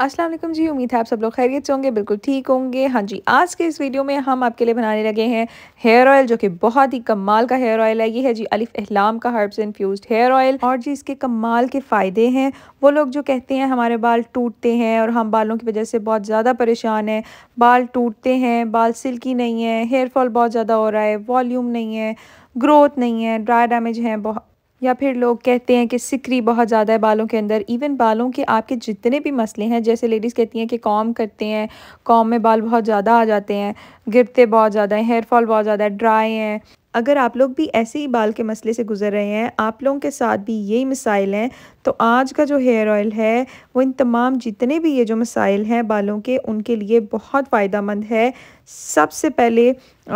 अस्सलाम वालेकुम जी उम्मीद है आप सब लोग खैरियत से होंगे बिल्कुल ठीक होंगे हाँ जी आज के इस वीडियो में हम आपके लिए बनाने लगे हैं हेयर ऑयल जो कि बहुत ही कमाल का हेयर ऑयल है ये है जी अलिफ अहलाम का हर्ब्स इन्फ्यूज हेयर ऑयल और जी इसके कमाल के फ़ायदे हैं वो लोग जो कहते हैं हमारे बाल टूटते हैं और हम बालों की वजह से बहुत ज़्यादा परेशान हैं बाल टूटते हैं बाल सिल्की नहीं है हेयरफॉल बहुत ज़्यादा हो रहा है वॉल्यूम नहीं है ग्रोथ नहीं है ड्राई डैमेज हैं बहुत या फिर लोग कहते हैं कि सिकरी बहुत ज़्यादा है बालों के अंदर इवन बालों के आपके जितने भी मसले हैं जैसे लेडीज़ कहती हैं कि कॉम करते हैं कॉम में बाल बहुत ज़्यादा आ जाते हैं गिरते बहुत ज़्यादा हैं हेयरफॉल बहुत ज़्यादा है ड्राई हैं अगर आप लोग भी ऐसे ही बाल के मसले से गुजर रहे हैं आप लोगों के साथ भी यही मिसाइल हैं तो आज का जो हेयर ऑयल है वो इन तमाम जितने भी ये जो मिसाइल हैं बालों के उनके लिए बहुत फ़ायदा मंद है सबसे पहले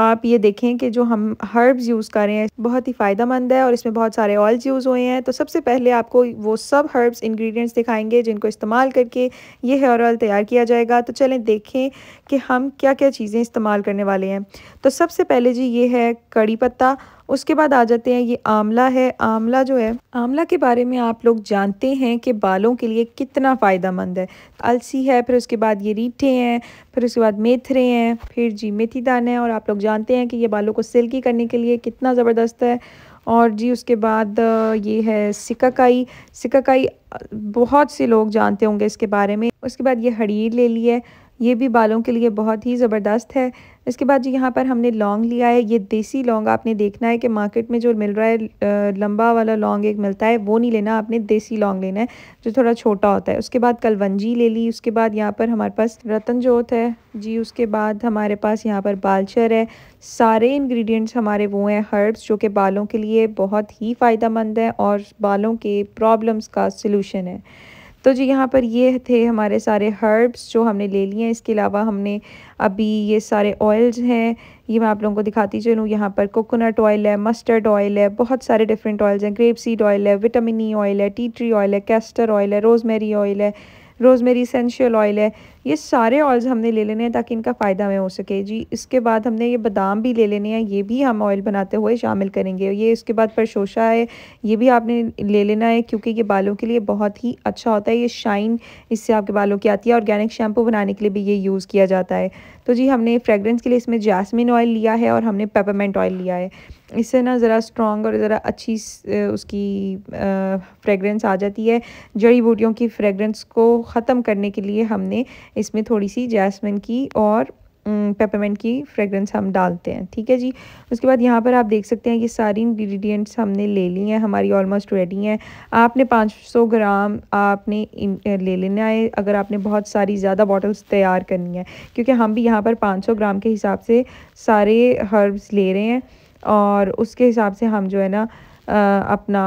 आप ये देखें कि जो हम हर्ब्स यूज़ कर रहे हैं बहुत ही फ़ायदा मंद है और इसमें बहुत सारे ऑयल्स यूज़ हुए हैं तो सबसे पहले आपको वो सब हर्ब्स इंग्रेडिएंट्स दिखाएंगे जिनको इस्तेमाल करके ये हेयर ऑयल तैयार किया जाएगा तो चलें देखें कि हम क्या क्या चीज़ें इस्तेमाल करने वाले हैं तो सबसे पहले जी ये है कड़ी पत्ता उसके बाद आ जाते हैं ये आंवला है आंवला जो है आंवला के बारे में आप लोग जानते हैं कि बालों के लिए कितना फ़ायदा मंद है अलसी है फिर उसके बाद ये रीठे हैं फिर उसके बाद मेथरे हैं फिर जी मेथी दाने है और आप लोग जानते हैं कि ये बालों को सिल्की करने के लिए कितना ज़बरदस्त है और जी उसके बाद ये है सिकाकाई सिकाकाई बहुत से लोग जानते होंगे इसके बारे में उसके बाद ये हड़ीर ले ली है ये भी बालों के लिए बहुत ही ज़बरदस्त है इसके बाद जी यहाँ पर हमने लॉन्ग लिया है ये देसी लॉन्ग आपने देखना है कि मार्केट में जो मिल रहा है लंबा वाला लॉन्ग एक मिलता है वो नहीं लेना आपने देसी लॉन्ग लेना है जो थोड़ा छोटा होता है उसके बाद कलवंजी ले ली उसके बाद यहाँ पर हमारे पास रतन जोत है जी उसके बाद हमारे पास यहाँ पर बालचर है सारे इन्ग्रीडियंट्स हमारे वो हैं हर्ब्स जो कि बालों के लिए बहुत ही फ़ायदा मंद है और बालों के प्रॉब्लम्स का सोलूशन है तो जी यहाँ पर ये थे हमारे सारे हर्ब्स जो हमने ले लिए हैं इसके अलावा हमने अभी ये सारे ऑयल्स हैं ये मैं आप लोगों को दिखाती चलूँ यहाँ पर कोकोनट ऑयल है मस्टर्ड ऑयल है बहुत सारे डिफरेंट ऑयल्स हैं ग्रेप सीड ऑयल है विटामिन ई ऑयल है टी ट्री ऑयल है कैस्टर ऑयल है रोजमेरी ऑयल है रोजमेरी इसेंशियल ऑयल है ये सारे ऑयल्स हमने ले लेने हैं ताकि इनका फ़ायदा हमें हो सके जी इसके बाद हमने ये बादाम भी ले लेने हैं ये भी हम ऑयल बनाते हुए शामिल करेंगे ये इसके बाद परशोशा है ये भी आपने ले लेना है क्योंकि ये बालों के लिए बहुत ही अच्छा होता है ये शाइन इससे आपके बालों की आती है ऑर्गेनिक शैम्पू बनाने के लिए भी ये यूज़ किया जाता है तो जी हमने फ्रेगरेंस के लिए इसमें जैसमिन ऑयल लिया है और हमने पेपरमेंट ऑयल लिया है इससे ना ज़रा स्ट्रॉन्ग और ज़रा अच्छी उसकी फ्रेगरेंस आ जाती है जड़ी बूटियों की फ्रेगरेंस को ख़त्म करने के लिए हमने इसमें थोड़ी सी जैस्मिन की और पेपरमेंट की फ्रेगरेंस हम डालते हैं ठीक है जी उसके बाद यहाँ पर आप देख सकते हैं कि सारी इंग्रेडिएंट्स हमने ले ली हैं हमारी ऑलमोस्ट रेडी हैं आपने 500 ग्राम आपने ले लेना है अगर आपने बहुत सारी ज़्यादा बॉटल्स तैयार करनी है क्योंकि हम भी यहाँ पर 500 ग्राम के हिसाब से सारे हर्ब्स ले रहे हैं और उसके हिसाब से हम जो है ना अपना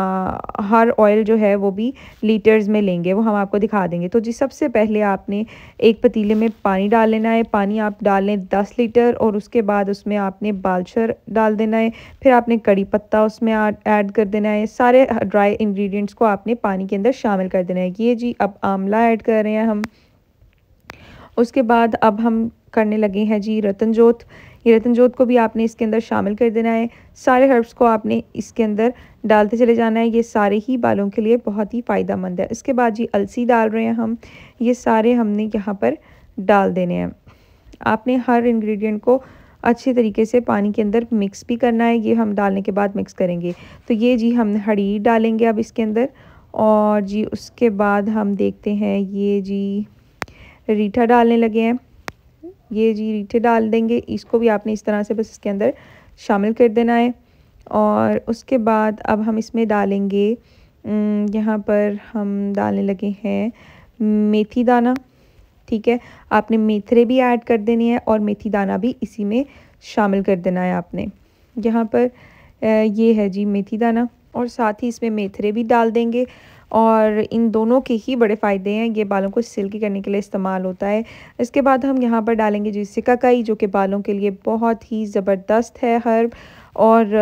हर ऑयल जो है वो भी लीटर्स में लेंगे वो हम आपको दिखा देंगे तो जी सबसे पहले आपने एक पतीले में पानी डाल लेना है पानी आप डाल लें दस लीटर और उसके बाद उसमें आपने बालशर डाल देना है फिर आपने कड़ी पत्ता उसमें ऐड कर देना है सारे ड्राई इन्ग्रीडियंट्स को आपने पानी के अंदर शामिल कर देना है ये जी अब आंवला ऐड कर रहे हैं हम उसके बाद अब हम करने लगे हैं जी रतन जोत ये रतन जोत को भी आपने इसके अंदर शामिल कर देना है सारे हर्ब्स को आपने इसके अंदर डालते चले जाना है ये सारे ही बालों के लिए बहुत ही फ़ायदा मंद है इसके बाद जी अलसी डाल रहे हैं हम ये सारे हमने यहाँ पर डाल देने हैं आपने हर इन्ग्रीडियंट को अच्छे तरीके से पानी के अंदर मिक्स भी करना है ये हम डालने के बाद मिक्स करेंगे तो ये जी हम हड़ी डालेंगे अब इसके अंदर और जी उसके बाद हम देखते हैं ये जी रीठा डालने लगे हैं ये जी रीठे डाल देंगे इसको भी आपने इस तरह से बस इसके अंदर शामिल कर देना है और उसके बाद अब हम इसमें डालेंगे यहाँ पर हम डालने लगे हैं मेथी दाना ठीक है आपने मेथरे भी ऐड कर देने हैं और मेथी दाना भी इसी में शामिल कर देना है आपने यहाँ पर ये है जी मेथी दाना और साथ ही इसमें मेथरे भी डाल देंगे और इन दोनों के ही बड़े फ़ायदे हैं ये बालों को सिल्की करने के लिए इस्तेमाल होता है इसके बाद हम यहाँ पर डालेंगे जी सिकाकाई जो कि बालों के लिए बहुत ही ज़बरदस्त है हर्ब और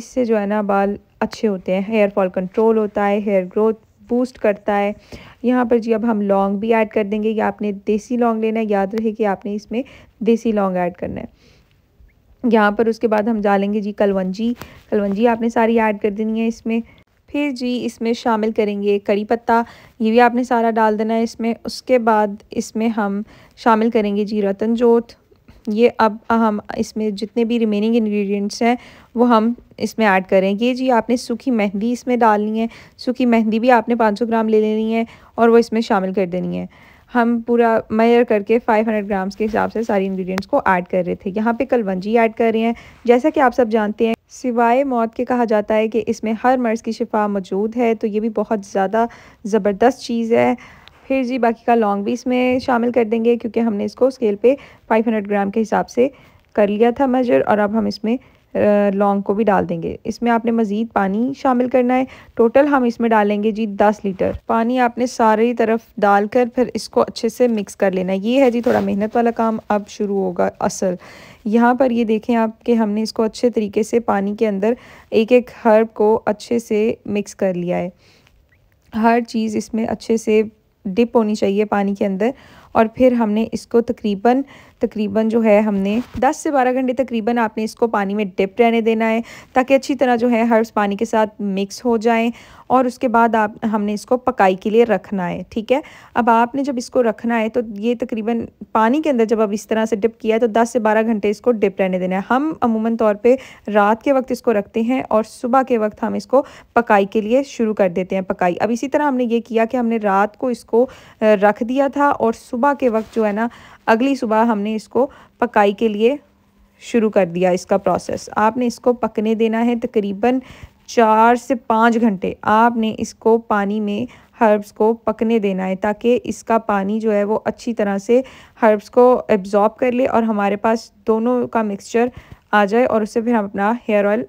इससे जो है ना बाल अच्छे होते हैं हेयर फॉल कंट्रोल होता है हेयर ग्रोथ बूस्ट करता है यहाँ पर जी अब हम लॉन्ग भी ऐड कर देंगे या आपने देसी लॉन्ग लेना है याद रहे कि आपने इसमें देसी लॉन्ग ऐड करना है यहाँ पर उसके बाद हम डालेंगे जी कलवंजी कलवंजी आपने सारी ऐड कर देनी है इसमें फिर जी इसमें शामिल करेंगे करी पत्ता ये भी आपने सारा डाल देना है इसमें उसके बाद इसमें हम शामिल करेंगे जी रतन जोत ये अब हम इसमें जितने भी रिमेनिंग इंग्रेडिएंट्स हैं वो हम इसमें ऐड करेंगे जी आपने सूखी मेहंदी इसमें डालनी है सूखी मेहंदी भी आपने 500 ग्राम ले लेनी है और वो इसमें शामिल कर देनी है हम पूरा मेयर करके 500 ग्राम्स के हिसाब से सारी इंग्रेडिएंट्स को ऐड कर रहे थे यहाँ पे कलवंजी ऐड कर रहे हैं जैसा कि आप सब जानते हैं सिवाय मौत के कहा जाता है कि इसमें हर मर्ज़ की शिफा मौजूद है तो ये भी बहुत ज़्यादा ज़बरदस्त चीज़ है फिर जी बाकी का लॉन्ग भी इसमें शामिल कर देंगे क्योंकि हमने इसको स्केल पे 500 ग्राम के हिसाब से कर लिया था मेजर और अब हम इसमें लौंग को भी डाल देंगे इसमें आपने मज़ीद पानी शामिल करना है टोटल हम इसमें डालेंगे जी दस लीटर पानी आपने सारी तरफ डालकर फिर इसको अच्छे से मिक्स कर लेना है ये है जी थोड़ा मेहनत वाला काम अब शुरू होगा असल यहाँ पर ये देखें आप कि हमने इसको अच्छे तरीके से पानी के अंदर एक एक हर्ब को अच्छे से मिक्स कर लिया है हर चीज़ इसमें अच्छे से डिप होनी चाहिए पानी के अंदर और फिर हमने इसको तकरीबन तकरीबन जो है हमने 10 से 12 घंटे तकरीबन आपने इसको पानी में डिप रहने देना है ताकि अच्छी तरह जो है हर्ब्स पानी के साथ मिक्स हो जाएं और उसके बाद आप हमने इसको पकाई के लिए रखना है ठीक है अब आपने जब इसको रखना है तो ये तकरीबन पानी के अंदर जब आप इस तरह से डिप किया है तो दस से बारह घंटे इसको डिप रहने देना है हम अमूमन तौर पर रात के वक्त इसको रखते हैं और सुबह के वक्त हम इसको पकाई के लिए शुरू कर देते हैं पकाई अब इसी तरह हमने ये किया कि हमने रात को इसको रख दिया था और सुबह के वक्त जो है ना अगली सुबह हमने इसको पकाई के लिए शुरू कर दिया इसका प्रोसेस आपने इसको पकने देना है तकरीबन चार से पाँच घंटे आपने इसको पानी में हर्ब्स को पकने देना है ताकि इसका पानी जो है वो अच्छी तरह से हर्ब्स को एब्ज़ॉर्ब कर ले और हमारे पास दोनों का मिक्सचर आ जाए और उससे फिर हम अपना हेयर ऑयल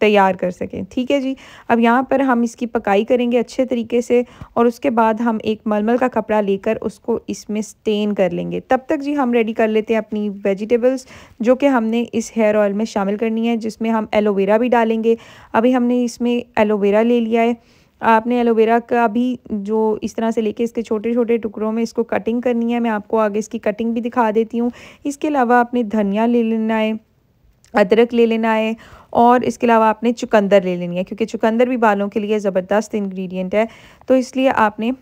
तैयार कर सकें ठीक है जी अब यहाँ पर हम इसकी पकाई करेंगे अच्छे तरीके से और उसके बाद हम एक मलमल का कपड़ा लेकर उसको इसमें स्टेन कर लेंगे तब तक जी हम रेडी कर लेते हैं अपनी वेजिटेबल्स जो कि हमने इस हेयर ऑयल में शामिल करनी है जिसमें हम एलोवेरा भी डालेंगे अभी हमने इसमें एलोवेरा ले लिया है आपने एलोवेरा का भी जो इस तरह से लेके इसके छोटे छोटे टुकड़ों में इसको कटिंग करनी है मैं आपको आगे इसकी कटिंग भी दिखा देती हूँ इसके अलावा आपने धनिया ले लेना है अदरक ले लेना है और इसके अलावा आपने चुकंदर ले लेनी है क्योंकि चुकंदर भी बालों के लिए ज़बरदस्त इंग्रेडिएंट है तो इसलिए आपने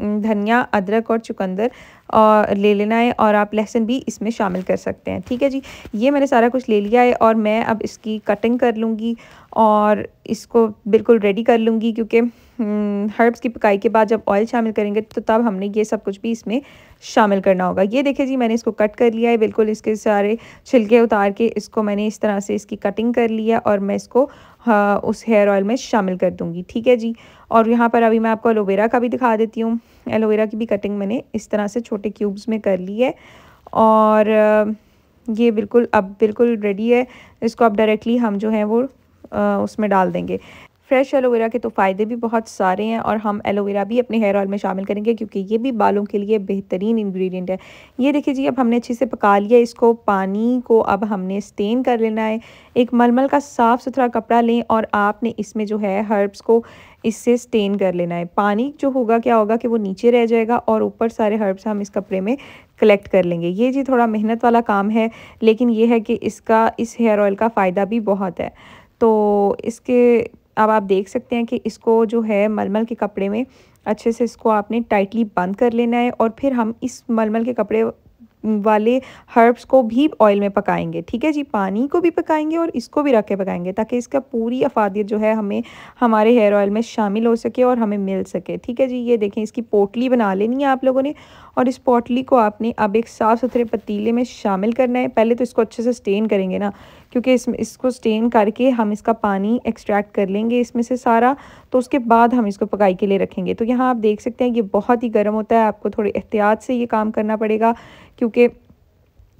धनिया अदरक और चुकंदर और ले लेना है और आप लहसुन भी इसमें शामिल कर सकते हैं ठीक है जी ये मैंने सारा कुछ ले लिया है और मैं अब इसकी कटिंग कर लूँगी और इसको बिल्कुल रेडी कर लूँगी क्योंकि हर्ब्स की पकाई के बाद जब ऑयल शामिल करेंगे तो तब हमने ये सब कुछ भी इसमें शामिल करना होगा ये देखिए जी मैंने इसको कट कर लिया है बिल्कुल इसके सारे छिलके उतार के इसको मैंने इस तरह से इसकी कटिंग कर लिया और मैं इसको हाँ, उस हेयर ऑयल में शामिल कर दूँगी ठीक है जी और यहाँ पर अभी मैं आपको एलोवेरा का भी दिखा देती हूँ एलोवेरा की भी कटिंग मैंने इस तरह से छोटे क्यूब्स में कर ली है और ये बिल्कुल अब बिल्कुल रेडी है इसको अब डायरेक्टली हम जो हैं वो उसमें डाल देंगे फ्रेश एलोवेरा के तो फ़ायदे भी बहुत सारे हैं और हम एलोवेरा भी अपने हेयर ऑयल में शामिल करेंगे क्योंकि ये भी बालों के लिए बेहतरीन इंग्रेडिएंट है ये देखिए जी अब हमने अच्छे से पका लिया इसको पानी को अब हमने स्टेन कर लेना है एक मलमल का साफ़ सुथरा कपड़ा लें और आपने इसमें जो है हर्ब्स को इससे स्टेन कर लेना है पानी जो होगा क्या होगा कि वो नीचे रह जाएगा और ऊपर सारे हर्ब्स हम इस कपड़े में कलेक्ट कर लेंगे ये जी थोड़ा मेहनत वाला काम है लेकिन ये है कि इसका इस हेयर ऑयल का फ़ायदा भी बहुत है तो इसके अब आप देख सकते हैं कि इसको जो है मलमल के कपड़े में अच्छे से इसको आपने टाइटली बंद कर लेना है और फिर हम इस मलमल के कपड़े वाले हर्ब्स को भी ऑयल में पकाएंगे ठीक है जी पानी को भी पकाएंगे और इसको भी रख के पकाएंगे ताकि इसका पूरी अफादियत जो है हमें हमारे हेयर ऑयल में शामिल हो सके और हमें मिल सके ठीक है जी ये देखें इसकी पोटली बना लेनी है आप लोगों ने और इस पोटली को आपने अब एक साफ़ सुथरे पतीले में शामिल करना है पहले तो इसको अच्छे से स्टेन करेंगे ना क्योंकि इस इसको स्टेन करके हम इसका पानी एक्सट्रैक्ट कर लेंगे इसमें से सारा तो उसके बाद हम इसको पकाई के लिए रखेंगे तो यहाँ आप देख सकते हैं ये बहुत ही गर्म होता है आपको थोड़े एहतियात से ये काम करना पड़ेगा क्योंकि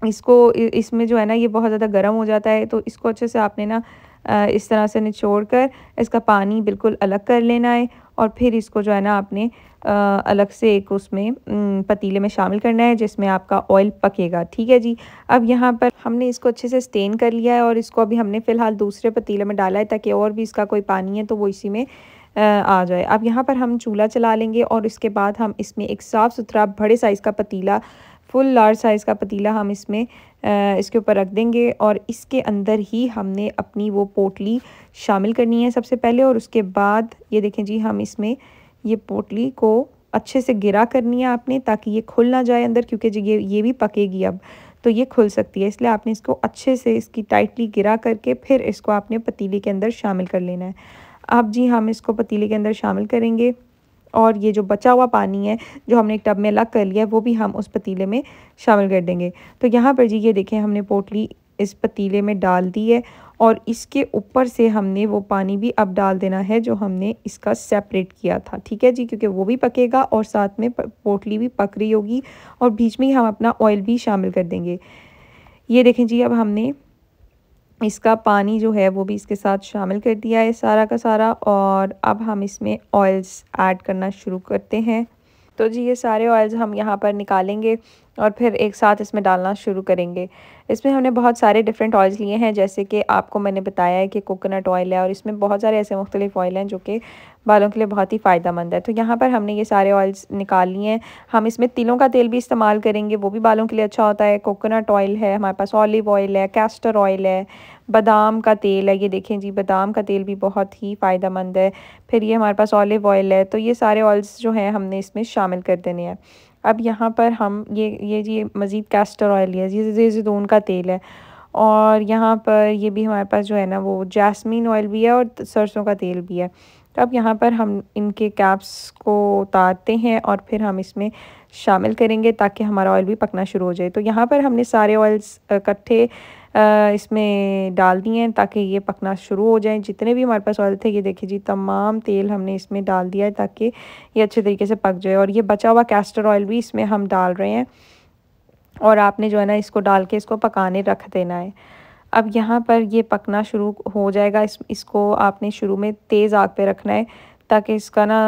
इसको इसमें जो है ना ये बहुत ज़्यादा गर्म हो जाता है तो इसको अच्छे से आपने ना इस तरह से निचोड़ कर इसका पानी बिल्कुल अलग कर लेना है और फिर इसको जो है ना आपने अलग से एक उसमें पतीले में शामिल करना है जिसमें आपका ऑयल पकेगा ठीक है जी अब यहाँ पर हमने इसको अच्छे से स्टेन कर लिया है और इसको अभी हमने फ़िलहाल दूसरे पतीले में डाला है ताकि और भी इसका कोई पानी है तो वो इसी में आ जाए अब यहाँ पर हम चूल्हा चला लेंगे और इसके बाद हम इसमें एक साफ़ सुथरा बड़े साइज़ का पतीला फुल लार्ज साइज़ का पतीला हम इसमें इसके ऊपर रख देंगे और इसके अंदर ही हमने अपनी वो पोटली शामिल करनी है सबसे पहले और उसके बाद ये देखें जी हम इसमें ये पोटली को अच्छे से गिरा करनी है आपने ताकि ये खुल ना जाए अंदर क्योंकि जी ये ये भी पकेगी अब तो ये खुल सकती है इसलिए आपने इसको अच्छे से इसकी टाइटली गिरा करके फिर इसको आपने पतीले के अंदर शामिल कर लेना है अब जी हम इसको पतीले के अंदर शामिल करेंगे और ये जो बचा हुआ पानी है जो हमने एक टब में अलग कर लिया है वो भी हम उस पतीले में शामिल कर देंगे तो यहाँ पर जी ये देखें हमने पोटली इस पतीले में डाल दी है और इसके ऊपर से हमने वो पानी भी अब डाल देना है जो हमने इसका सेपरेट किया था ठीक है जी क्योंकि वो भी पकेगा और साथ में पोटली भी पक रही होगी और बीच में हम अपना ऑयल भी शामिल कर देंगे ये देखें जी अब हमने इसका पानी जो है वो भी इसके साथ शामिल कर दिया है सारा का सारा और अब हम इसमें ऑयल्स ऐड करना शुरू करते हैं तो जी ये सारे ऑयल्स हम यहाँ पर निकालेंगे और फिर एक साथ इसमें डालना शुरू करेंगे इसमें हमने बहुत सारे डिफरेंट ऑयल्स लिए हैं जैसे कि आपको मैंने बताया है कि कोकोनट ऑयल है और इसमें बहुत सारे ऐसे मुख्तलिफ ऑयल हैं जो कि बालों के लिए बहुत ही फ़ायदा मंद है तो यहाँ पर हमने ये सारे ऑयल्स निकाल लिए हैं हम इसमें तिलों का तेल भी इस्तेमाल करेंगे वो भी बालों के लिए अच्छा होता है कोकोनट ऑयल है हमारे पास ऑलिव ऑयल है कैस्टर ऑयल है बादाम का तेल है ये देखें जी बादाम का तेल भी बहुत ही फ़ायदा है फिर ये हमारे पास ऑलिव ऑयल है तो ये सारे ऑयल्स जो हैं हमने इसमें शामिल कर देने हैं अब यहाँ पर हम ये ये जी मज़ीद कैस्टर ऑयल है ये जैतून का तेल है और यहाँ पर ये भी हमारे पास जो है ना वो जैस्मीन ऑयल भी है और सरसों का तेल भी है तो अब यहाँ पर हम इनके कैप्स को उतारते हैं और फिर हम इसमें शामिल करेंगे ताकि हमारा ऑयल भी पकना शुरू हो जाए तो यहाँ पर हमने सारे ऑयल्स इकट्ठे इसमें डाल दिए हैं ताकि ये पकना शुरू हो जाए जितने भी हमारे पास ऑयल थे ये देखिए जी तमाम तेल हमने इसमें डाल दिया है ताकि ये अच्छे तरीके से पक जाए और ये बचा हुआ कैस्टर ऑयल भी इसमें हम डाल रहे हैं और आपने जो है ना इसको डाल के इसको पकाने रख देना है अब यहाँ पर ये पकना शुरू हो जाएगा इस इसको आपने शुरू में तेज़ आग पे रखना है ताकि इसका ना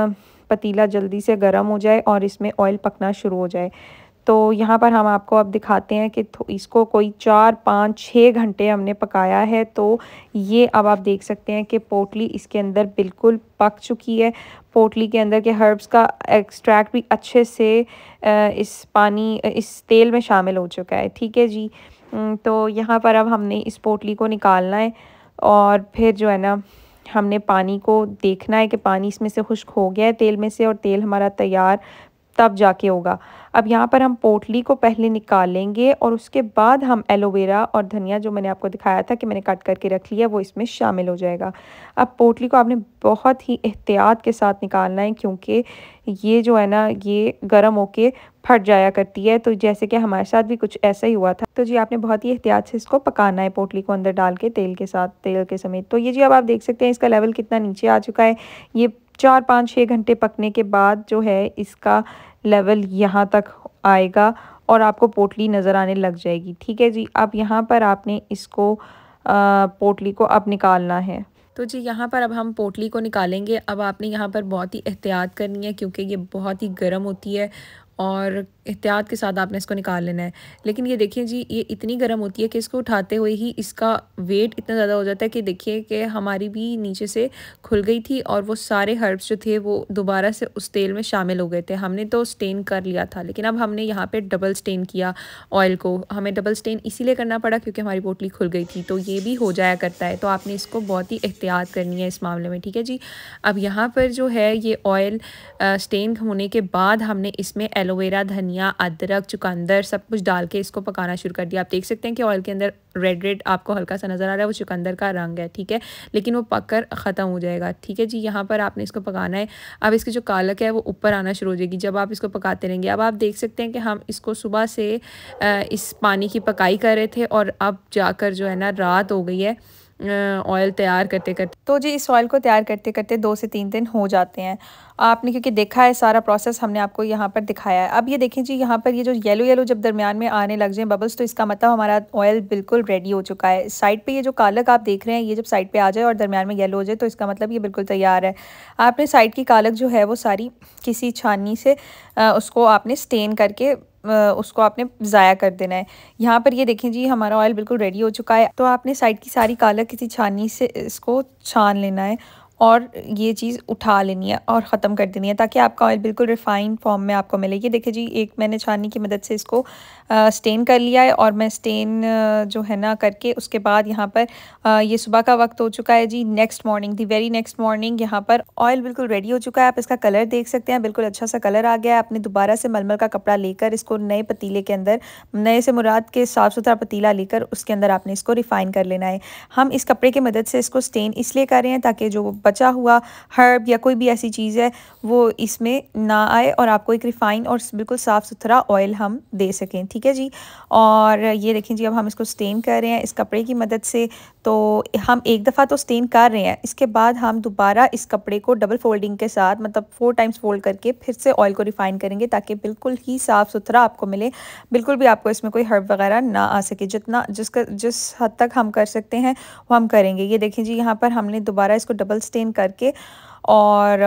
पतीला जल्दी से गर्म हो जाए और इसमें ऑयल पकना शुरू हो जाए तो यहाँ पर हम आपको अब दिखाते हैं कि इसको कोई चार पाँच छः घंटे हमने पकाया है तो ये अब आप देख सकते हैं कि पोटली इसके अंदर बिल्कुल पक चुकी है पोटली के अंदर के हर्ब्स का एक्सट्रैक्ट भी अच्छे से इस पानी इस तेल में शामिल हो चुका है ठीक है जी तो यहाँ पर अब हमने इस पोटली को निकालना है और फिर जो है ना हमने पानी को देखना है कि पानी इसमें से खुश्क हो गया है तेल में से और तेल हमारा तैयार तब जाके होगा अब यहाँ पर हम पोटली को पहले निकालेंगे और उसके बाद हम एलोवेरा और धनिया जो मैंने आपको दिखाया था कि मैंने कट करके रख लिया वो इसमें शामिल हो जाएगा अब पोटली को आपने बहुत ही एहतियात के साथ निकालना है क्योंकि ये जो है ना ये गर्म होके फट जाया करती है तो जैसे कि हमारे साथ भी कुछ ऐसा ही हुआ था तो जी आपने बहुत ही एहतियात से इसको पकाना है पोटली को अंदर डाल के तेल के साथ तेल के समेत तो ये जी अब आप देख सकते हैं इसका लेवल कितना नीचे आ चुका है ये चार पाँच छः घंटे पकने के बाद जो है इसका लेवल यहाँ तक आएगा और आपको पोटली नज़र आने लग जाएगी ठीक है जी अब यहाँ पर आपने इसको आ, पोटली को अब निकालना है तो जी यहाँ पर अब हम पोटली को निकालेंगे अब आपने यहाँ पर बहुत ही एहतियात करनी है क्योंकि ये बहुत ही गर्म होती है और एहतियात के साथ आपने इसको निकाल लेना है लेकिन ये देखिए जी ये इतनी गर्म होती है कि इसको उठाते हुए ही इसका वेट इतना ज़्यादा हो जाता है कि देखिए कि हमारी भी नीचे से खुल गई थी और वो सारे हर्ब्स जो थे वो दोबारा से उस तेल में शामिल हो गए थे हमने तो स्टेन कर लिया था लेकिन अब हमने यहाँ पर डबल स्टेन किया ऑयल को हमें डबल स्टेन इसीलिए करना पड़ा क्योंकि हमारी पोटली खुल गई थी तो ये भी हो जाया करता है तो आपने इसको बहुत ही एहतियात करनी है इस मामले में ठीक है जी अब यहाँ पर जो है ये ऑयल स्टेन होने के बाद हमने इसमें एलोवेरा धनिया अदरक चुकंदर सब कुछ डाल के इसको पकाना शुरू कर दिया आप देख सकते हैं कि ऑयल के अंदर रेड रेड आपको हल्का सा नज़र आ रहा है वो चुकंदर का रंग है ठीक है लेकिन वो पक कर ख़त्म हो जाएगा ठीक है जी यहाँ पर आपने इसको पकाना है अब इसकी जो कालक है वो ऊपर आना शुरू हो जाएगी जब आप इसको पकाते रहेंगे अब आप देख सकते हैं कि हम इसको सुबह से इस पानी की पकाई कर रहे थे और अब जाकर जो है ना रात हो गई है ऑयल तैयार करते करते तो जी इस ऑयल को तैयार करते करते दो से तीन दिन हो जाते हैं आपने क्योंकि देखा है सारा प्रोसेस हमने आपको यहाँ पर दिखाया है अब ये देखें जी यहाँ पर ये जो येलो येलो जब दरमियान में आने लग जाए बबल्स तो इसका मतलब हमारा ऑयल बिल्कुल रेडी हो चुका है साइड पे ये जो कालक आप देख रहे हैं ये जब साइड पे आ जाए और दरमियान में येलो हो जाए तो इसका मतलब ये बिल्कुल तैयार है आपने साइड की कालक जो है वो सारी किसी छानी से उसको आपने स्टेन करके उसको आपने ज़ाया कर देना है यहाँ पर ये देखें जी हमारा ऑयल बिल्कुल रेडी हो चुका है तो आपने साइड की सारी कालक किसी छानी से इसको छान लेना है और ये चीज़ उठा लेनी है और ख़त्म कर देनी है ताकि आपका ऑयल बिल्कुल रिफ़ाइंड फॉर्म में आपको मिले ये देखिए जी एक मैंने छाननी की मदद से इसको आ, स्टेन कर लिया है और मैं स्टेन जो है ना करके उसके बाद यहाँ पर आ, ये सुबह का वक्त हो चुका है जी next morning the very next morning यहाँ पर ऑयल बिल्कुल रेडी हो चुका है आप इसका कलर देख सकते हैं बिल्कुल अच्छा सा कलर आ गया है आपने दोबारा से मलमल का कपड़ा लेकर इसको नए पतीले के अंदर नए से मुराद के साफ़ सुथरा पतीला लेकर उसके अंदर आपने इसको रिफ़ाइन कर लेना है हम इस कपड़े की मदद से इसको स्टेन इसलिए कर रहे हैं ताकि जो बचा हुआ हर्ब या कोई भी ऐसी चीज़ है वो इसमें ना आए और आपको एक रिफ़ाइन और बिल्कुल साफ़ सुथरा ऑयल हम दे सकें ठीक है जी और ये देखें जी अब हम इसको स्टेन कर रहे हैं इस कपड़े की मदद से तो हम एक दफ़ा तो स्टेन कर रहे हैं इसके बाद हम दोबारा इस कपड़े को डबल फोल्डिंग के साथ मतलब फोर टाइम्स फोल्ड करके फिर से ऑयल को रिफ़ाइन करेंगे ताकि बिल्कुल ही साफ़ सुथरा आपको मिले बिल्कुल भी आपको इसमें कोई हर्ब वगैरह ना आ सके जितना जिसका जिस हद तक हम कर सकते हैं वो हम करेंगे ये देखें जी यहाँ पर हमने दोबारा इसको डबल स्टेन करके और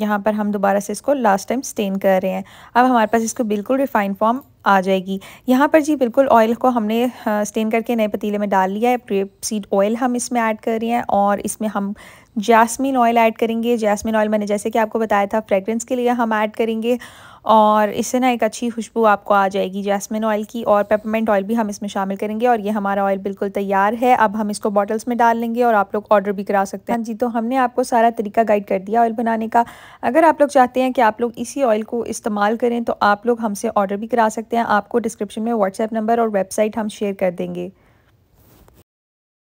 यहाँ पर हम दोबारा से इसको लास्ट टाइम स्टेन कर रहे हैं अब हमारे पास इसको बिल्कुल रिफाइन फॉर्म आ जाएगी यहाँ पर जी बिल्कुल ऑयल को हमने स्टेन करके नए पतीले में डाल लिया है ग्रेप सीड ऑयल हम इसमें ऐड कर रहे हैं और इसमें हम जैस्मिन ऑयल ऐड करेंगे जैस्मिन ऑयल मैंने जैसे कि आपको बताया था फ्रेगरेंस के लिए हम ऐड करेंगे और इससे ना एक अच्छी खुशबू आपको आ जाएगी जैस्मिन ऑयल की और पेपरमेंट ऑयल भी हम इसमें शामिल करेंगे और ये हमारा ऑयल बिल्कुल तैयार है अब हम इसको बॉटल्स में डाल लेंगे और आप लोग ऑर्डर भी करा सकते हैं जी तो हमने आपको सारा तरीका गाइड कर दिया ऑयल बनाने का अगर आप लोग चाहते हैं कि आप लोग इसी ऑयल को इस्तेमाल करें तो आप लोग हमसे ऑर्डर भी करा सकते सकते हैं आपको डिस्क्रिप्शन में व्हाट्सएप नंबर और वेबसाइट हम शेयर कर देंगे